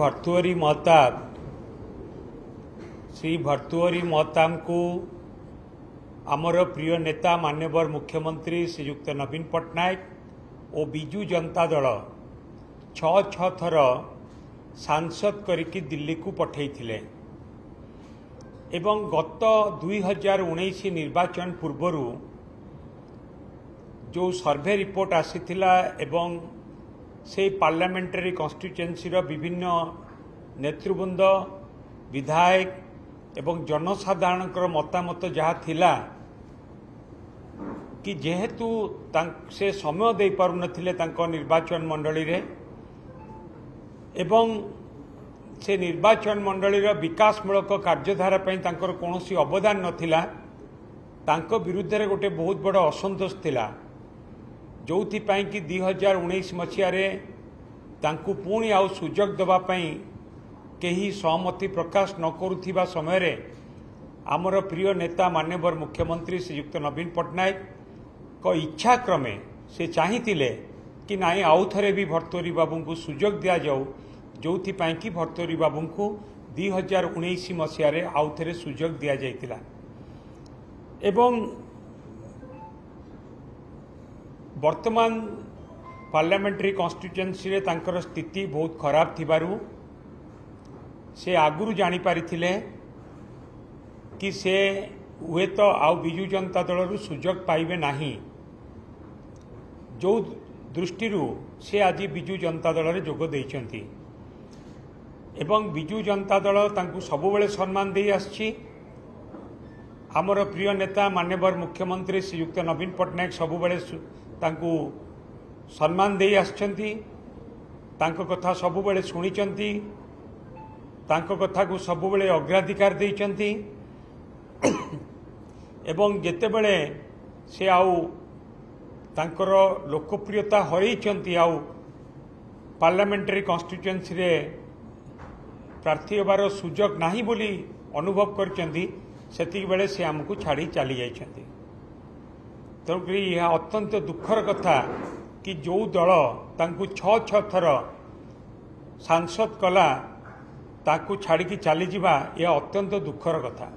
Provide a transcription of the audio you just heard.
भर्तुहरी महताब श्री भर्तुहरी महताब को आमर प्रिय नेता मान्यवर मुख्यमंत्री श्रीयुक्त नवीन पट्टनायक और विजु जनता दल छ थर सांसद करके दिल्ली को पठाई एवं गत दुई हजार उन्नीस निर्वाचन पूर्वर जो सर्भे रिपोर्ट आसी ସେହି ପାର୍ଲାମେଣ୍ଟାରୀ କନଷ୍ଟିଚୁଏନ୍ସିର ବିଭିନ୍ନ ନେତୃବୃନ୍ଦ ବିଧାୟକ ଏବଂ ଜନସାଧାରଣଙ୍କର ମତାମତ ଯାହା ଥିଲା କି ଯେହେତୁ ସେ ସମୟ ଦେଇପାରୁନଥିଲେ ତାଙ୍କ ନିର୍ବାଚନ ମଣ୍ଡଳୀରେ ଏବଂ ସେ ନିର୍ବାଚନ ମଣ୍ଡଳୀର ବିକାଶମୂଳକ କାର୍ଯ୍ୟଧାରା ପାଇଁ ତାଙ୍କର କୌଣସି ଅବଦାନ ନଥିଲା ତାଙ୍କ ବିରୁଦ୍ଧରେ ଗୋଟିଏ ବହୁତ ବଡ଼ ଅସନ୍ତୋଷ ଥିଲା जो कि दुहजार उन्नीस मसीह पुणी आउ सु देवाई कहीं सहमति प्रकाश न करुवा समय आमर प्रिय नेता मानवर मुख्यमंत्री श्रीजुक्त नवीन पट्टनायक इच्छा क्रमे से चाहते कि ना आउ थे भी भर्तरी बाबू को सुजोग दि जाऊ जो कि भर्तरी बाबू को दुहजार उन्नीस मसीह आउ थे सुजोग दि जाइला ବର୍ତ୍ତମାନ ପାର୍ଲାମେଣ୍ଟାରୀ କନଷ୍ଟିଟ୍ୟୁଏନ୍ସିରେ ତାଙ୍କର ସ୍ଥିତି ବହୁତ ଖରାପ ଥିବାରୁ ସେ ଆଗରୁ ଜାଣିପାରିଥିଲେ କି ସେ ହୁଏତ ଆଉ ବିଜୁ ଜନତା ଦଳରୁ ସୁଯୋଗ ପାଇବେ ନାହିଁ ଯେଉଁ ଦୃଷ୍ଟିରୁ ସେ ଆଜି ବିଜୁ ଜନତା ଦଳରେ ଯୋଗ ଦେଇଛନ୍ତି ଏବଂ ବିଜୁ ଜନତା ଦଳ ତାଙ୍କୁ ସବୁବେଳେ ସମ୍ମାନ ଦେଇ ଆସିଛି ଆମର ପ୍ରିୟ ନେତା ମାନ୍ୟବର ମୁଖ୍ୟମନ୍ତ୍ରୀ ଶ୍ରୀଯୁକ୍ତ ନବୀନ ପଟ୍ଟନାୟକ ସବୁବେଳେ ତାଙ୍କୁ ସମ୍ମାନ ଦେଇ ଆସିଛନ୍ତି ତାଙ୍କ କଥା ସବୁବେଳେ ଶୁଣିଛନ୍ତି ତାଙ୍କ କଥାକୁ ସବୁବେଳେ ଅଗ୍ରାଧିକାର ଦେଇଛନ୍ତି ଏବଂ ଯେତେବେଳେ ସେ ଆଉ ତାଙ୍କର ଲୋକପ୍ରିୟତା ହରେଇଛନ୍ତି ଆଉ ପାର୍ଲାମେଣ୍ଟାରୀ କନଷ୍ଟିଚୁଏନ୍ସିରେ ପ୍ରାର୍ଥୀ ହେବାର ସୁଯୋଗ ନାହିଁ ବୋଲି ଅନୁଭବ କରିଛନ୍ତି ସେତିକିବେଳେ ସେ ଆମକୁ ଛାଡ଼ି ଚାଲି ଯାଇଛନ୍ତି ତେଣୁକରି ଏହା ଅତ୍ୟନ୍ତ ଦୁଃଖର କଥା କି ଯେଉଁ ଦଳ ତାଙ୍କୁ ଛଅ ଛଅ ଥର ସାଂସଦ କଲା ତାକୁ ଛାଡ଼ିକି ଚାଲିଯିବା ଏହା ଅତ୍ୟନ୍ତ ଦୁଃଖର କଥା